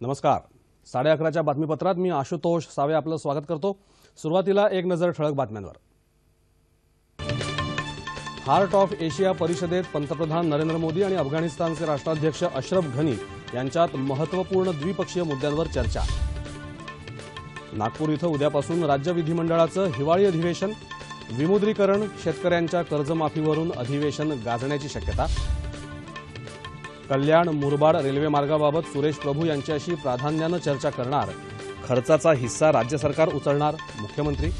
नमस्कार साडे अकराच्या बातमीपत्रात मी आशुतोष सावे आपलं स्वागत करतो सुरुवातीला एक नजर ठळक बातम्यांवर हार्ट ऑफ एशिया परिषदेत पंतप्रधान नरेंद्र मोदी आणि अफगाणिस्तानचे राष्ट्राध्यक्ष अश्रफ घनी यांच्यात महत्वपूर्ण द्विपक्षीय मुद्द्यांवर चर्चा नागपूर इथं उद्यापासून राज्य विधिमंडळाचं हिवाळी अधिवेशन विमुद्रीकरण शेतकऱ्यांच्या कर्जमाफीवरून अधिवेशन गाजण्याची शक्यता कल्याण मुरबाड रेल्वे मार्गाबाबत सुरेश प्रभू यांच्याशी प्राधान्यानं चर्चा करणार खर्चाचा हिस्सा राज्य सरकार उचलणार मुख्यमंत्री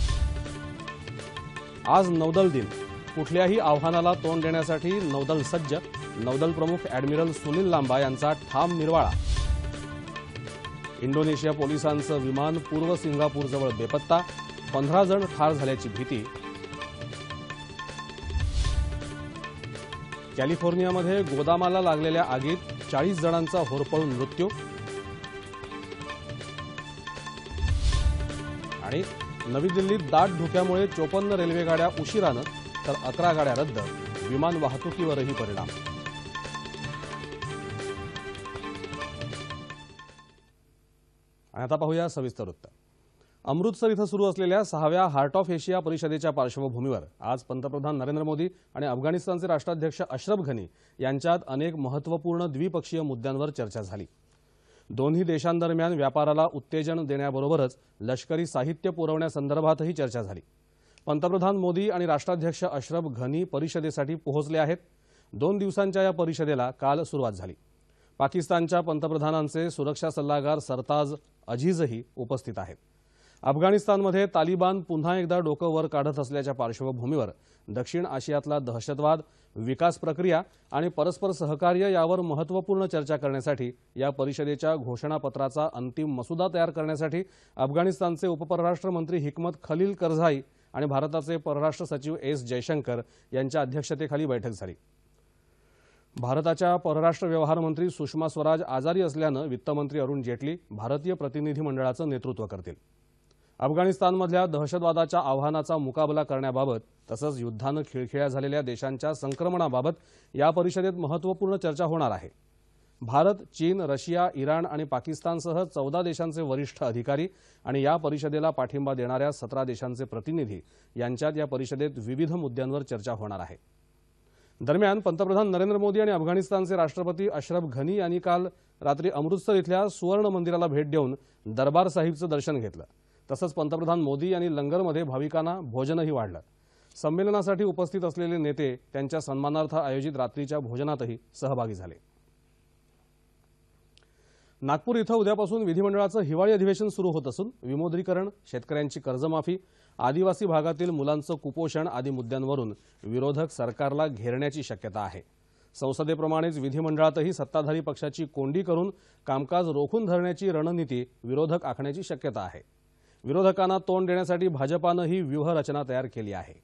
आज नौदल दिन कुठल्याही आव्हानाला तोंड देण्यासाठी नौदल सज्ज नौदल प्रमुख ॲडमिरल सुनील लांबा यांचा ठाम निर्वाळा इंडोनेशिया पोलिसांचं विमान पूर्व सिंगापूरजवळ बेपत्ता पंधरा जण ठार झाल्याची भीती कॅलिफोर्नियामध्ये गोदामाला लागलेल्या आगीत चाळीस जणांचा होरपळून मृत्यू आणि नवी दिल्लीत दाट धुक्यामुळे चोपन्न रेल्वेगाड्या उशिरानं तर अकरा गाड्या रद्द विमान वाहतुकीवरही परिणाम आता पाहूया सविस्तर वृत्त अमृतसर इथं सुरू असलेल्या सहाव्या हार्ट ऑफ एशिया परिषदेच्या पार्श्वभूमीवर आज पंतप्रधान नरेंद्र मोदी आणि अफगाणिस्तानचे राष्ट्राध्यक्ष अश्रफ घनी यांच्यात अनेक महत्त्वपूर्ण द्विपक्षीय मुद्द्यांवर चर्चा झाली दोन्ही देशांदरम्यान व्यापाराला उत्तेजन देण्याबरोबरच लष्करी साहित्य पुरवण्यासंदर्भातही चर्चा झाली पंतप्रधान मोदी आणि राष्ट्राध्यक्ष अश्रफ घनी परिषदेसाठी पोहोचले आहेत दोन दिवसांच्या या परिषदेला काल सुरुवात झाली पाकिस्तानच्या पंतप्रधानांचे सुरक्षा सल्लागार सरताज अजीजही उपस्थित आहेत अफगाणिस्तानमध्ये तालिबान पुन्हा एकदा डोकं वर काढत असल्याच्या पार्श्वभूमीवर दक्षिण आशियातला दहशतवाद विकास प्रक्रिया आणि परस्पर सहकार्य यावर महत्त्वपूर्ण चर्चा करण्यासाठी या परिषदेच्या घोषणापत्राचा अंतिम मसुदा तयार करण्यासाठी अफगाणिस्तानचे उपपरराष्ट्रमंत्री हिकमत खलील करझाई आणि भारताचे परराष्ट्र सचिव एस जयशंकर यांच्या अध्यक्षतेखाली बैठक झाली भारताच्या परराष्ट्र व्यवहार मंत्री सुषमा स्वराज आजारी असल्यानं वित्तमंत्री अरुण जेटली भारतीय प्रतिनिधी मंडळाचं नेतृत्व करतील अफगाणिस्तानमधल्या दहशतवादाच्या आव्हानाचा मुकाबला करण्याबाबत तसंच युद्धानं खिळखिळ्या झालेल्या देशांच्या संक्रमणाबाबत या परिषदेत महत्त्वपूर्ण चर्चा होणार आहे भारत चीन रशिया इराण आणि पाकिस्तानसह चौदा देशांचे वरिष्ठ अधिकारी आणि या परिषदेला पाठिंबा देणाऱ्या सतरा देशांचे प्रतिनिधी यांच्यात या परिषदेत विविध मुद्द्यांवर चर्चा होणार आहे दरम्यान पंतप्रधान नरेंद्र मोदी आणि अफगाणिस्तानचे राष्ट्रपती अश्रफ घनी यांनी काल रात्री अमृतसर इथल्या सुवर्ण मंदिराला भेट देऊन दरबार साहिबचं दर्शन घेतलं तसंच पंतप्रधान मोदी यांनी लंगरमध्ये भाविकांना भोजनही वाढलं संमेलनासाठी उपस्थित असलेले नेते त्यांच्या सन्मानार्थ आयोजित रात्रीच्या भोजनातही सहभागी झाले नागपूर इथं उद्यापासून विधिमंडळाचं हिवाळी अधिवेशन सुरू होत असून विमुद्रीकरण शेतकऱ्यांची कर्जमाफी आदिवासी भागातील मुलांचं कुपोषण आदी मुद्द्यांवरून विरोधक सरकारला घेरण्याची शक्यता आहे संसदेप्रमाणेच विधिमंडळातही सत्ताधारी पक्षाची कोंडी करून कामकाज रोखून धरण्याची रणनीती विरोधक आखण्याची शक्यता आहे विरोधकांना तोंड देण्यासाठी भाजपानंही व्यूहरचना तयार केली आहे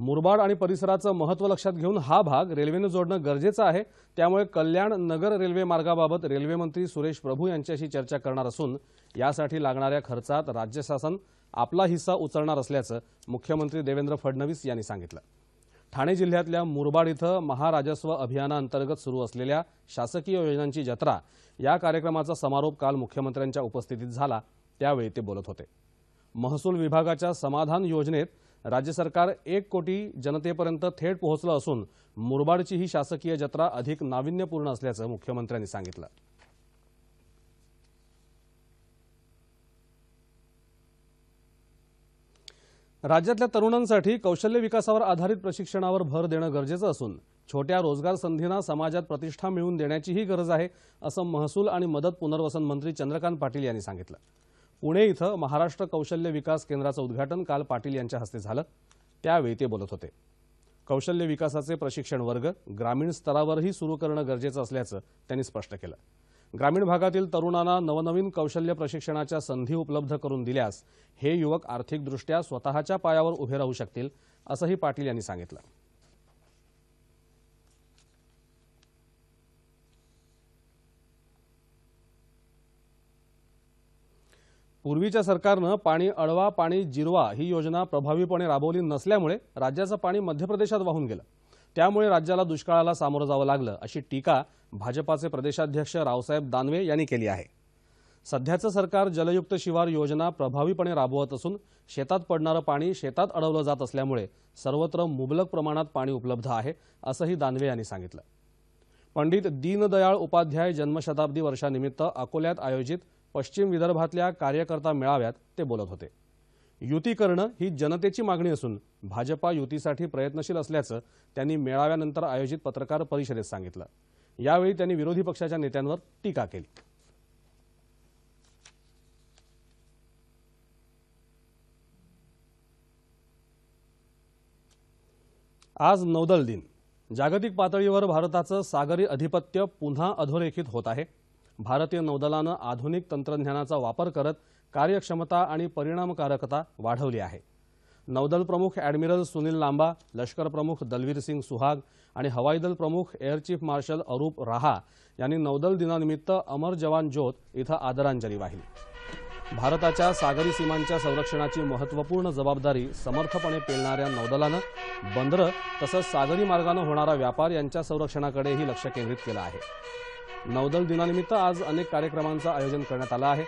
मुरबाड आणि परिसराचं महत्त्व लक्षात घेऊन हा भाग रेल्वेनं जोडणं गरजेचं आहे त्यामुळे कल्याण नगर रेल्वे मार्गाबाबत रेल्वेमंत्री सुरेश प्रभू यांच्याशी चर्चा करणार असून यासाठी लागणाऱ्या खर्चात राज्य शासन आपला हिस्सा उचलणार असल्याचं मुख्यमंत्री देवेंद्र फडणवीस यांनी सांगितलं ठाणे जिल्ह्यातल्या मुरबाड इथं महाराजस्व अभियानाअंतर्गत सुरू असलेल्या शासकीय योजनांची जत्रा या कार्यक्रमाचा समारोप काल मुख्यमंत्र्यांच्या उपस्थितीत झाला त्यावेळी ते बोलत होते महसूल विभागाच्या समाधान योजनेत राज्य सरकार एक कोटी जनतेपर्यंत थेट पोहोचलं असून मुरबाडची ही शासकीय जत्रा अधिक नाविन्यपूर्ण असल्याचं मुख्यमंत्र्यांनी सांगितलं राज्यातल्या तरुणांसाठी कौशल्य विकासावर आधारित प्रशिक्षणावर भर देणं गरजेचं असून छोट्या रोजगार संधींना समाजात प्रतिष्ठा मिळवून देण्याचीही गरज आहे असं महसूल आणि मदत पुनर्वसन मंत्री चंद्रकांत पाटील यांनी सांगितलं पुणे इथं महाराष्ट्र कौशल्य विकास केंद्राचं उद्घाटन काल पाटील यांच्या हस्ते झालं त्यावेळी ते बोलत होते कौशल्य विकासाचे प्रशिक्षण वर्ग ग्रामीण स्तरावरही सुरू करणं गरजेचं असल्याचं त्यांनी स्पष्ट केलं ग्रामीण भागातील तरुणांना नवनवीन कौशल्य प्रशिक्षणाच्या संधी उपलब्ध करून दिल्यास हे युवक आर्थिकदृष्ट्या स्वतःच्या पायावर उभे राहू शकतील असंही पाटील यांनी सांगितलं पूर्वीच्या सरकारनं पाणी अडवा पाणी जिरवा ही योजना प्रभावीपणे राबवली नसल्यामुळे राज्याचं पाणी मध्यप्रदेशात वाहून गेलं त्यामुळे राज्याला दुष्काळाला सामोरं जावं लागलं अशी टीका भाजपाचे प्रदेशाध्यक्ष रावसाहेब दानवे यांनी केली आहे सध्याचं सरकार जलयुक्त शिवार योजना प्रभावीपणे राबवत असून शेतात पडणारं पाणी शेतात अडवलं जात असल्यामुळे सर्वत्र मुबलक प्रमाणात पाणी उपलब्ध आहे असंही दानवे यांनी सांगितलं पंडित दीनदयाळ उपाध्याय जन्मशताब्दी वर्षानिमित्त अकोल्यात आयोजित पश्चिम विदर्भातल्या कार्यकर्ता मेळाव्यात ते बोलत होते युती करणं ही जनतेची मागणी असून भाजपा युतीसाठी प्रयत्नशील असल्याचं त्यांनी मेळाव्यानंतर आयोजित पत्रकार परिषदेत सांगितलं यावेळी त्यांनी विरोधी पक्षाच्या नेत्यांवर टीका केली आज नौदल दिन जागतिक पातळीवर भारताचं सागरी अधिपत्य पुन्हा अधोरेखित होत आहे भारतीय नौदलानं आधुनिक तंत्रज्ञानाचा वापर करत कार्यक्षमता आणि परिणामकारकता वाढवली आहे नौदल प्रमुख ॲडमिरल सुनील लांबा लष्कर प्रमुख दलवीर सिंग सुहाग आणि हवाई दल प्रमुख एअर चीफ मार्शल अरूप राहा यांनी नौदल दिनानिमित्त अमर जवान ज्योत इथं आदरांजली वाहिली भारताच्या सागरी सीमांच्या संरक्षणाची महत्त्वपूर्ण जबाबदारी समर्थपणे पेलणाऱ्या नौदलानं बंदरं तसंच सागरी मार्गानं होणारा व्यापार यांच्या संरक्षणाकडेही लक्ष केंद्रित केलं आहे नौदल दिनानिमित्त आज अनेक कार्यक्रमांचं आयोजन करण्यात आलं आहे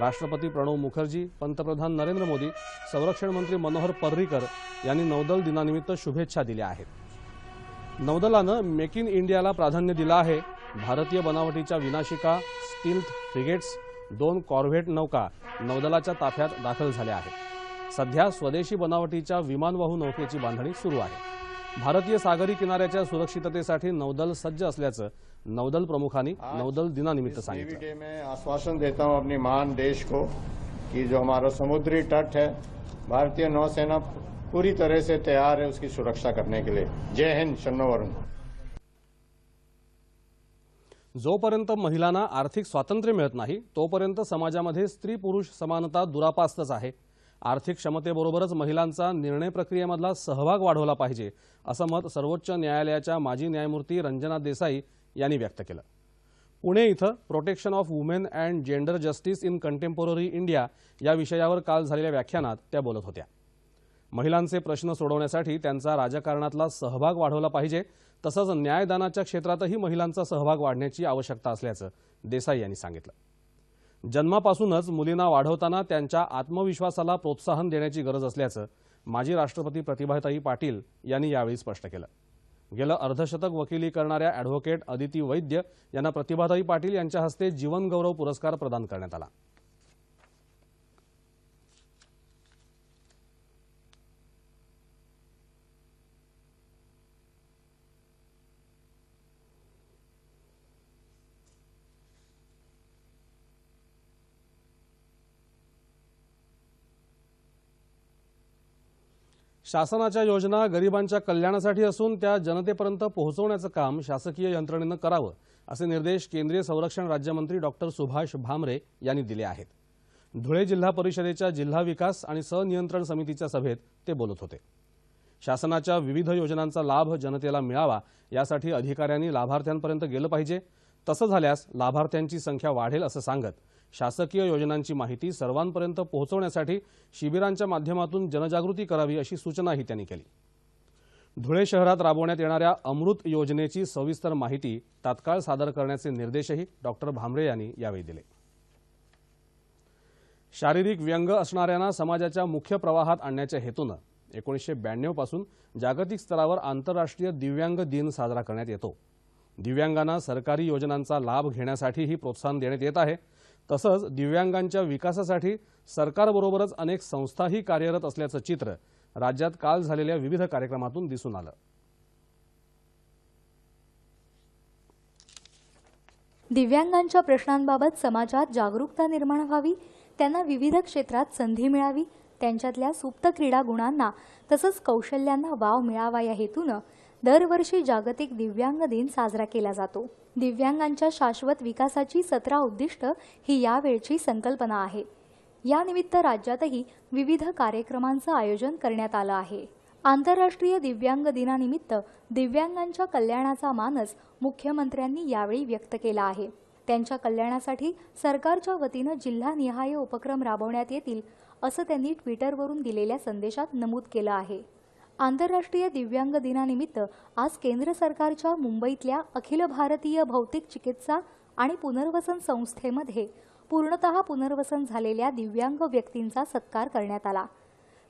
राष्ट्रपती प्रणव मुखर्जी पंतप्रधान नरेंद्र मोदी संरक्षण मंत्री मनोहर पर्रीकर यांनी नौदल दिनानिमित्त शुभेच्छा दिल्या आहेत नौदलानं मेक इन इंडियाला प्राधान्य दिलं आहे भारतीय बनावटीच्या विनाशिका स्टिल्थ फ्रिगेट्स दोन कॉर्व्हेट नौका नौदलाच्या ताफ्यात दाखल झाल्या आहेत सध्या स्वदेशी बनावटीच्या विमानवाहू नौकेची बांधणी सुरू आहे भारतीय सागरी किनाऱ्याच्या सुरक्षिततेसाठी नौदल सज्ज असल्याचं नौदल प्रमुखांनी नौदल दिनानिमित्त सांगितलं में आश्वासन देता हूं अपनी मान देश को कि जो हमारा समुद्री तट है भारतीय नौसेना पूरी तरह से तैयार है उसकी सुरक्षा करने के लिए जय हिंद शनो जोपर्यंत महिलांना आर्थिक स्वातंत्र्य मिळत नाही तोपर्यंत समाजामध्ये स्त्री पुरुष समानता दुरापास्तच आहे आर्थिक क्षमतेबरोबरच महिलांचा निर्णय प्रक्रियेमधला सहभाग वाढवला पाहिजे असं मत सर्वोच्च न्यायालयाच्या माजी न्यायमूर्ती रंजना देसाई यांनी व्यक्त केलं पुणे इथं protection of women and gender justice in contemporary India या विषयावर काल झालेल्या व्याख्यानात त्या बोलत होत्या महिलांचे प्रश्न सोडवण्यासाठी त्यांचा राजकारणातला सहभाग वाढवला पाहिजे तसंच न्यायदानाच्या क्षेत्रातही महिलांचा सहभाग वाढण्याची आवश्यकता असल्याचं देसाई यांनी सांगितलं जन्मापासूनच मुलींना वाढवताना त्यांच्या आत्मविश्वासाला प्रोत्साहन देण्याची गरज असल्याचं माजी राष्ट्रपती प्रतिभाताई पाटील यांनी यावेळी स्पष्ट केलं गेलं अर्धशतक वकिली करणाऱ्या ऍडव्होकेट अदिती वैद्य यांना प्रतिभाताई पाटील यांच्या हस्ते जीवनगौरव पुरस्कार प्रदान करण्यात आला शासनाच्या योजना गरिबांच्या कल्याणासाठी असून त्या जनतेपर्यंत पोहोचवण्याचं काम शासकीय यंत्रणेनं करावं असे निर्देश केंद्रीय संरक्षण राज्यमंत्री डॉक्टर सुभाष भामरे यांनी दिले आहेत धुळे जिल्हा परिषदेच्या जिल्हा विकास आणि सनियंत्रण समितीच्या सभेत ते बोलत होते शासनाच्या विविध योजनांचा लाभ जनतेला मिळावा यासाठी अधिकाऱ्यांनी लाभार्थ्यांपर्यंत गेलं पाहिजे तसं झाल्यास लाभार्थ्यांची संख्या वाढेल असं सांगत शासकीय योजनांची माहिती सर्वांपर्यंत पोहोचवण्यासाठी शिबिरांच्या माध्यमातून जनजागृती करावी अशी सूचनाही त्यांनी केली धुळे शहरात राबवण्यात येणाऱ्या अमृत योजनेची सविस्तर माहिती तात्काळ सादर करण्याचे निर्देशही डॉक्टर भामरे यांनी यावेळी दिले शारीरिक व्यंग असणाऱ्यांना समाजाच्या मुख्य प्रवाहात आणण्याच्या हेतूनं एकोणीसशे ब्याण्णवपासून जागतिक स्तरावर आंतरराष्ट्रीय दिव्यांग दिन साजरा करण्यात येतो दिव्यांगांना सरकारी योजनांचा लाभ घेण्यासाठीही प्रोत्साहन देण्यात येत आहे तसंच दिव्यांगांच्या विकासासाठी सरकारबरोबरच अनेक संस्थाही कार्यरत असल्याचं चित्र राज्यात काल झालेल्या विविध कार्यक्रमातून दिसून आलं दिव्यांगांच्या प्रश्नांबाबत समाजात जागरूकता निर्माण व्हावी त्यांना विविध क्षेत्रात संधी मिळावी त्यांच्यातल्या सुप्त क्रीडा गुणांना तसंच कौशल्यांना वाव मिळावा या हेतूनं दरवर्षी जागतिक दिव्यांग दिन साजरा केला जातो दिव्यांगांच्या शाश्वत विकासाची सतरा उद्दिष्ट ही यावेळची संकल्पना आहे यानिमित्त राज्यातही विविध कार्यक्रमांचं आयोजन करण्यात आलं आहे आंतरराष्ट्रीय दिव्यांग दिनानिमित्त दिव्यांगांच्या कल्याणाचा मानस मुख्यमंत्र्यांनी यावेळी व्यक्त केला आहे त्यांच्या कल्याणासाठी सरकारच्या वतीनं जिल्हानिहाय उपक्रम राबवण्यात येतील असं त्यांनी ट्विटरवरून दिलेल्या संदेशात नमूद केलं आहे आंतरराष्ट्रीय दिव्यांग दिनानिमित्त आज केंद्र सरकारच्या मुंबईतल्या अखिल भारतीय भौतिक चिकित्सा आणि पुनर्वसन संस्थेमध्ये पूर्णत पुनर्वसन झालेल्या दिव्यांग व्यक्तींचा सत्कार करण्यात आला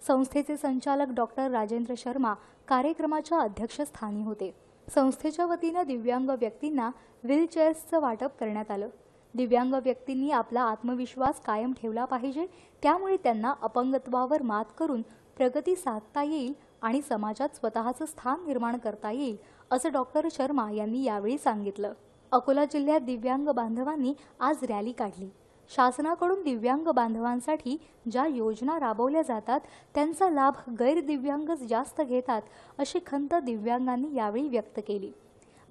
संस्थेचे संचालक डॉक्टर राजेंद्र शर्मा कार्यक्रमाच्या अध्यक्षस्थानी होते संस्थेच्या वतीनं दिव्यांग व्यक्तींना व्हीलचेअर्सचं वाटप करण्यात आलं दिव्यांग व्यक्तींनी आपला आत्मविश्वास कायम ठेवला पाहिजे त्यामुळे त्यांना अपंगत्वावर मात करून प्रगती साधता येईल आणि समाजात स्वतःचं स्थान निर्माण करता येईल असं डॉक्टर शर्मा यांनी यावेळी सांगितलं अकोला जिल्ह्यात दिव्यांग बांधवांनी आज रॅली काढली शासनाकडून दिव्यांग बांधवांसाठी ज्या योजना राबवल्या जातात त्यांचा लाभ गैरदिव्यांगच जास्त घेतात अशी खंत दिव्यांगांनी यावेळी व्यक्त केली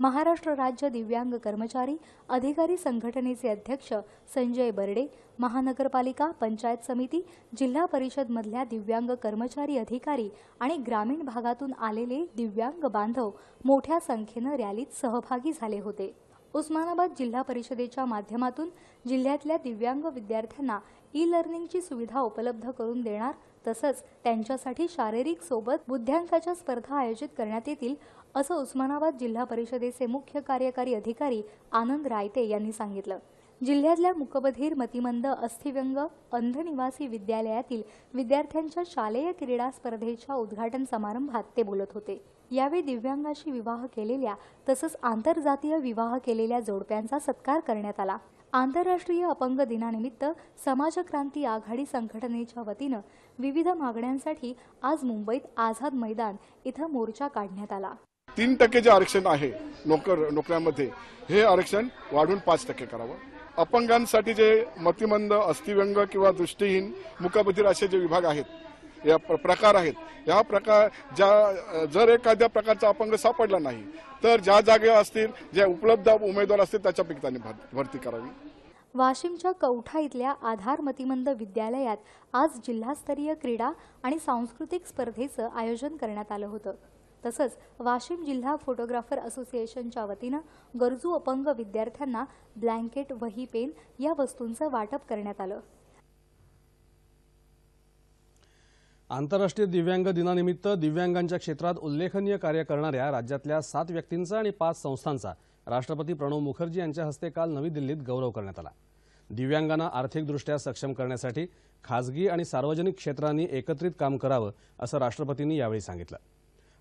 महाराष्ट्र राज्य दिव्यांग कर्मचारी अधिकारी संघटनेचे अध्यक्ष संजय बर्डे महानगरपालिका पंचायत समिती जिल्हा परिषदमधल्या दिव्यांग कर्मचारी अधिकारी आणि ग्रामीण भागातून आलेले दिव्यांग बांधव मोठ्या संख्येनं रॅलीत सहभागी झाले होते उस्मानाबाद जिल्हा परिषदेच्या माध्यमातून जिल्ह्यातल्या दिव्यांग विद्यार्थ्यांना ई लर्निंगची सुविधा उपलब्ध करून देणार तसंच त्यांच्यासाठी शारीरिक सोबत बुद्ध्यांकाच्या स्पर्धा आयोजित करण्यात येतील असं उस्मानाबाद जिल्हा परिषदेचे मुख्य कार्यकारी अधिकारी आनंद रायते यांनी सांगितलं जिल्ह्यातल्या मुकबधीर मतिमंद अस्थिव्यंग अंधनिवासी विद्यालयातील विद्यार्थ्यांच्या शालेय क्रीडा स्पर्धेच्या उद्घाटन समारंभात ते बोलत होते यावेळी दिव्यांगाशी विवाह केलेल्या तसंच आंतरजातीय विवाह केलेल्या जोडप्यांचा सत्कार करण्यात आला आंतरराष्ट्रीय अपंग दिनानिमित्त समाजक्रांती आघाडी संघटनेच्या वतीनं विविध मागण्यांसाठी आज मुंबईत आझाद मैदान इथं मोर्चा काढण्यात आला तीन टक्के जे आरक्षण आहे नोकर नोकऱ्यांमध्ये हे आरक्षण वाढून पाच टक्के करावं अपंगांसाठी जे मतिमंद अस्थिव्यंग किंवा दृष्टीहीन मुकाबधीर असे जे विभाग आहेत या प्रकार आहेत या प्रकार ज्या जर एखाद्या प्रकारचा अपंग सापडला नाही तर ज्या जागे असतील ज्या उपलब्ध उमेदवार असतील त्याच्या त्यांनी भरती करावी वाशिमच्या कौठा इथल्या आधार मतिमंद विद्यालयात आज जिल्हास्तरीय क्रीडा आणि सांस्कृतिक स्पर्धेचं आयोजन करण्यात आलं होतं तसंच वाशिम जिल्हा फोटोग्राफर असोसिएशनच्या वतीनं गरजू अपंग विद्यार्थ्यांना ब्लँकेट वही पेन या वस्तूंचं वाटप करण्यात आलं आंतरराष्ट्रीय दिव्यांग दिनानिमित्त दिव्यांगांच्या क्षेत्रात उल्लेखनीय कार्य करणाऱ्या राज्यातल्या सात व्यक्तींचा आणि पाच संस्थांचा राष्ट्रपती प्रणव मुखर्जी यांच्या हस्ते काल नवी दिल्लीत गौरव करण्यात आला दिव्यांगांना आर्थिकदृष्ट्या सक्षम करण्यासाठी खाजगी आणि सार्वजनिक क्षेत्रांनी एकत्रित काम करावं असं राष्ट्रपतींनी यावेळी सांगितलं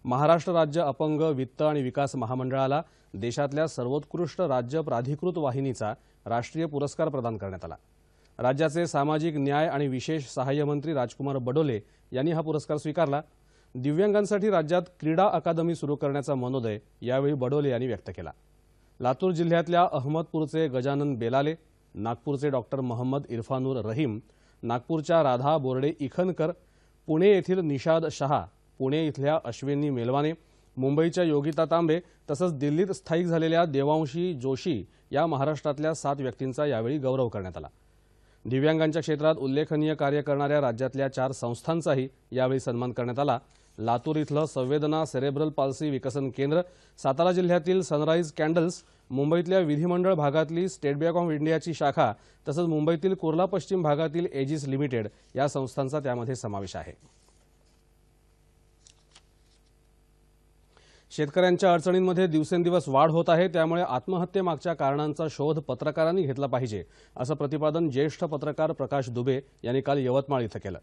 महाराष्ट्र राज्य अपंग वित्त आणि विकास महामंडळाला देशातल्या सर्वोत्कृष्ट राज्य प्राधिकृत वाहिनीचा राष्ट्रीय पुरस्कार प्रदान करण्यात आला राज्याचे सामाजिक न्याय आणि विशेष सहाय्य मंत्री राजकुमार बडोले यांनी हा पुरस्कार स्वीकारला दिव्यांगांसाठी राज्यात क्रीडा अकादमी सुरू करण्याचा मनोदय यावेळी बडोले यांनी व्यक्त केला लातूर जिल्ह्यातल्या अहमदपूरचे गजानन बेलाले नागपूरचे डॉक्टर महम्मद इरफानूर रहीम नागपूरच्या राधा बोर्डे इखनकर पुणे येथील निषाद शहा पुणे इथल्या अश्विनी मेलवाने मुंबईच्या योगिता तांबे तसंच दिल्लीत स्थायिक झालेल्या देवांशी जोशी या महाराष्ट्रातल्या सात व्यक्तींचा यावेळी गौरव करण्यात आला दिव्यांगांच्या क्षेत्रात उल्लेखनीय कार्य करणाऱ्या राज्यातल्या चार संस्थांचाही यावेळी सन्मान करण्यात आला लातूर इथलं संवेदना सेरेब्रल पाल्सी विकसन केंद्र सातारा जिल्ह्यातील सनराईज कॅन्डल्स मुंबईतल्या विधिमंडळ भागातली स्टेट बँक ऑफ इंडियाची शाखा तसंच मुंबईतील कुर्ला पश्चिम भागातील एजिस लिमिटेड या संस्थांचा त्यामध्ये समावेश आहे शेतकऱ्यांच्या अडचणींमध्ये दिवसेंदिवस वाढ होत आहे त्यामुळे आत्महत्येमागच्या कारणांचा शोध पत्रकारांनी घेतला पाहिजे असं प्रतिपादन ज्येष्ठ पत्रकार प्रकाश दुबे यांनी काल यवतमाळ इथं केलं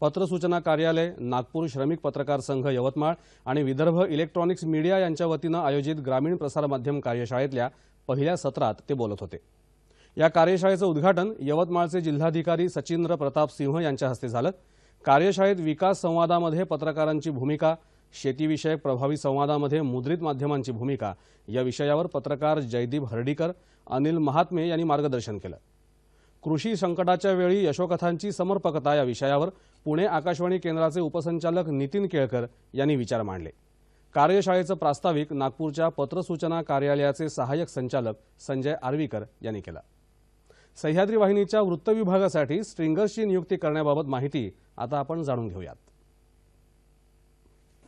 पत्रसूचना कार्यालय नागपूर श्रमिक पत्रकार संघ यवतमाळ आणि विदर्भ इलेक्ट्रॉनिक्स मीडिया यांच्या वतीनं आयोजित ग्रामीण प्रसारमाध्यम कार्यशाळेतल्या पहिल्या सत्रात ते बोलत होते या कार्यशाळेचं उद्घाटन यवतमाळचे जिल्हाधिकारी सचिंद्र प्रताप सिंह यांच्या हस्ते झालं कार्यशाळेत विकास संवादामध्ये पत्रकारांची भूमिका शेतीविषयक प्रभावी संवादामध्ये मुद्रित माध्यमांची भूमिका या विषयावर पत्रकार जयदीप हर्डीकर अनिल महात्मे यांनी मार्गदर्शन केलं कृषी संकटाच्या वेळी यशोकथांची समर्पकता या विषयावर पुणे आकाशवाणी केंद्राचे उपसंचालक नितीन केळकर यांनी विचार मांडले कार्यशाळेचं प्रास्ताविक नागपूरच्या पत्रसूचना कार्यालयाचे सहाय्यक संचालक संजय आर्वीकर यांनी केलं सह्याद्री वाहिनीच्या वृत्तविभागासाठी स्ट्रिंगर्सची नियुक्ती करण्याबाबत माहिती आता आपण जाणून घेऊयात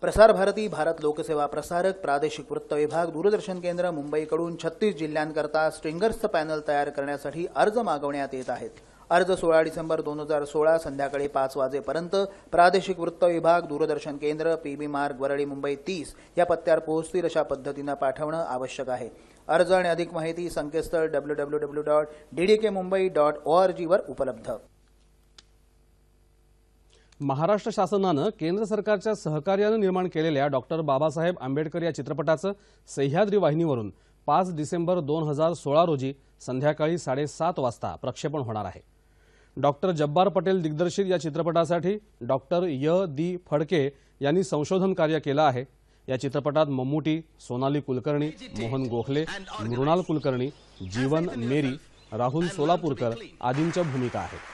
प्रसार भारती भारत लोकसेवा प्रसारक प्रादेशिक वृत्त विभाग दूरदर्शन केंद्र मुंबईकडून छत्तीस जिल्ह्यांकरता स्ट्रिंगर्सचं पॅनल तयार करण्यासाठी अर्ज मागवण्यात येत आहेत अर्ज सोळा डिसेंबर दोन हजार सोळा संध्याकाळी पाच वाजेपर्यंत प्रादेशिक वृत्त विभाग दूरदर्शन केंद्र पीबी मार्ग वरळी मुंबई तीस या पत्त्यावर पोहोचतील अशा पद्धतीनं पाठवणं आवश्यक आहे अर्ज आणि अधिक माहिती संकेतस्थळ W W W dot DDK Mumbai dot O R जीवर उपलब्ध महाराष्ट्र शासनानं केंद्र सरकारच्या सहकार्यानं निर्माण केलेल्या डॉक्टर बाबासाहेब आंबेडकर या चित्रपटाचं सह्याद्री वाहिनीवरून पाच डिसेंबर दोन हजार सोळा रोजी संध्याकाळी साडेसात वाजता प्रक्षेपण होणार आहे डॉक्टर जब्बार पटेल दिग्दर्शित या चित्रपटासाठी डॉक्टर य दी फडके यांनी संशोधन कार्य केलं आहे या चित्रपटात मम्मूटी सोनाली कुलकर्णी मोहन गोखले मृणाल कुलकर्णी जीवन मेरी राहुल सोलापूरकर आदींच्या भूमिका आहेत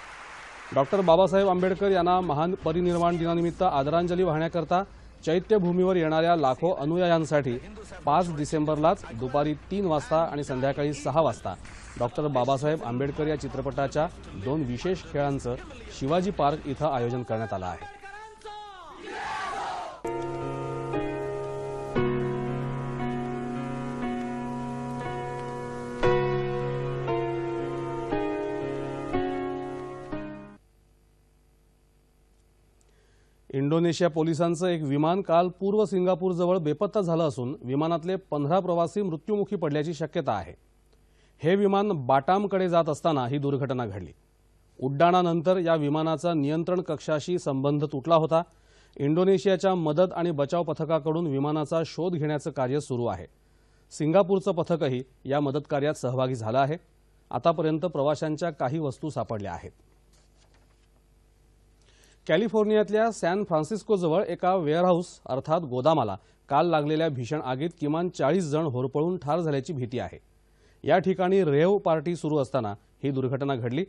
डॉक्टर बाबासाहेब आंबेडकर यांना महान परिनिर्वाण दिनानिमित्त आदरांजली वाहण्याकरता चैत्यभूमीवर येणाऱ्या लाखो अनुयायांसाठी पाच डिसेंबरलाच दुपारी तीन वाजता आणि संध्याकाळी सहा वाजता डॉक्टर बाबासाहेब आंबेडकर या चित्रपटाच्या दोन विशेष खेळांचं शिवाजी पार्क इथं आयोजन करण्यात आलं आहे इंडोनेशिया पोलिसांचं एक विमान काल पूर्व सिंगापूरजवळ बेपत्ता झालं असून विमानातले पंधरा प्रवासी मृत्यूमुखी पडल्याची शक्यता आहे हे विमान बाटामकडे जात असताना ही दुर्घटना घडली उड्डाणानंतर या विमानाचा नियंत्रण कक्षाशी संबंध तुटला होता इंडोनेशियाच्या मदत आणि बचाव पथकाकडून विमानाचा शोध घेण्याचं कार्य सुरू आहे सिंगापूरचं पथकही या मदतकार्यात सहभागी झालं आहे आतापर्यंत प्रवाशांच्या काही वस्तू सापडल्या आहेत कॅलिफोर्नियातल्या सॅन फ्रान्सिस्कोजवळ एका वेअरहाऊस अर्थात गोदामाला काल लागलेल्या भीषण आगीत किमान चाळीस जण होरपळून ठार झाल्याची भीती आहे या ठिकाणी रेव पार्टी सुरू असताना ही दुर्घटना घडली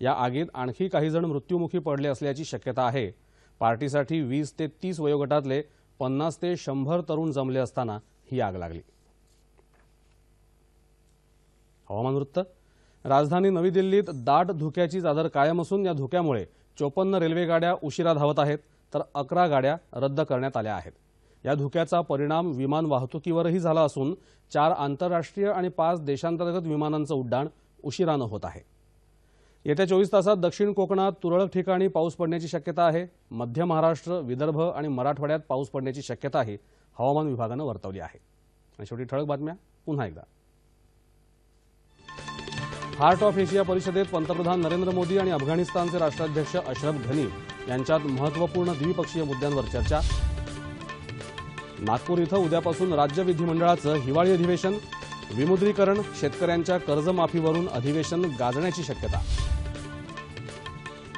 या आगीत आणखी काही जण मृत्यूमुखी पडले असल्याची शक्यता आहे पार्टीसाठी वीस ते तीस वयोगटातले पन्नास ते शंभर तरुण जमले असताना ही आग लागली हवामान वृत्त राजधानी नवी दिल्लीत दाट धुक्याची चादर कायम असून या धुक्यामुळे चोपन्न रेल्वेगाड्या उशिरा धावत आहेत तर अकरा गाड्या रद्द करण्यात आल्या आहेत या धुक्याचा परिणाम विमान वाहतुकीवरही झाला असून चार आंतरराष्ट्रीय आणि पाच देशांतर्गत विमानांचं उड्डाण उशिरानं होत आहे येत्या चोवीस तासात दक्षिण कोकणात तुरळक ठिकाणी पाऊस पडण्याची शक्यता आहे मध्य महाराष्ट्र विदर्भ आणि मराठवाड्यात पाऊस पडण्याची शक्यताही हवामान विभागानं वर्तवली आहे आणि शेवटी ठळक बातम्या पुन्हा एकदा हार्ट ऑफ एशिया परिषदेत पंतप्रधान नरेंद्र मोदी आणि अफगाणिस्तानचे राष्ट्राध्यक्ष अशरफ घनी यांच्यात महत्वपूर्ण द्विपक्षीय मुद्द्यांवर चर्चा नागपूर इथं उद्यापासून राज्य विधिमंडळाचं हिवाळी अधिवेशन विमुद्रीकरण शेतकऱ्यांच्या कर्जमाफीवरून अधिवेशन गाजण्याची शक्यता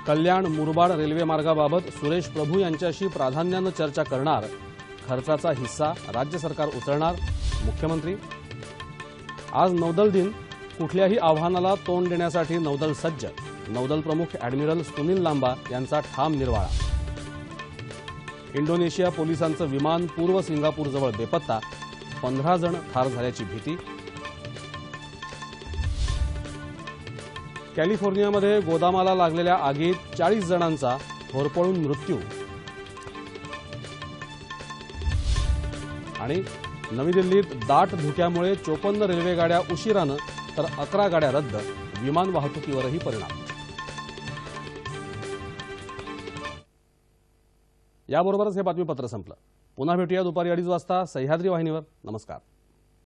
कल्याण मुरबाड रेल्वे मार्गाबाबत सुरेश प्रभू यांच्याशी प्राधान्यानं चर्चा करणार खर्चाचा हिस्सा राज्य सरकार उचलणार मुख्यमंत्री आज नौदल दिन कुठल्याही आव्हानाला तोंड देण्यासाठी नौदल सज्ज नौदल प्रमुख ॲडमिरल सुनील लांबा यांचा ठाम निर्वाळा इंडोनेशिया पोलिसांचं विमान पूर्व सिंगापूरजवळ बेपत्ता पंधरा जण ठार झाल्याची भीती कॅलिफोर्नियामध्ये गोदामाला लागलेल्या आगीत चाळीस जणांचा होरपळून मृत्यू आणि नवी दिल्लीत दाट धुक्यामुळे चोपन्न रेल्वेगाड्या उशिरानं तर अकरा गाड्या रद्द विमान वाहतुकीवरही परिणाम याबरोबरच हे बातमीपत्र संपलं पुन्हा भेटूया दुपारी अडीच वाजता सह्याद्री वाहिनीवर नमस्कार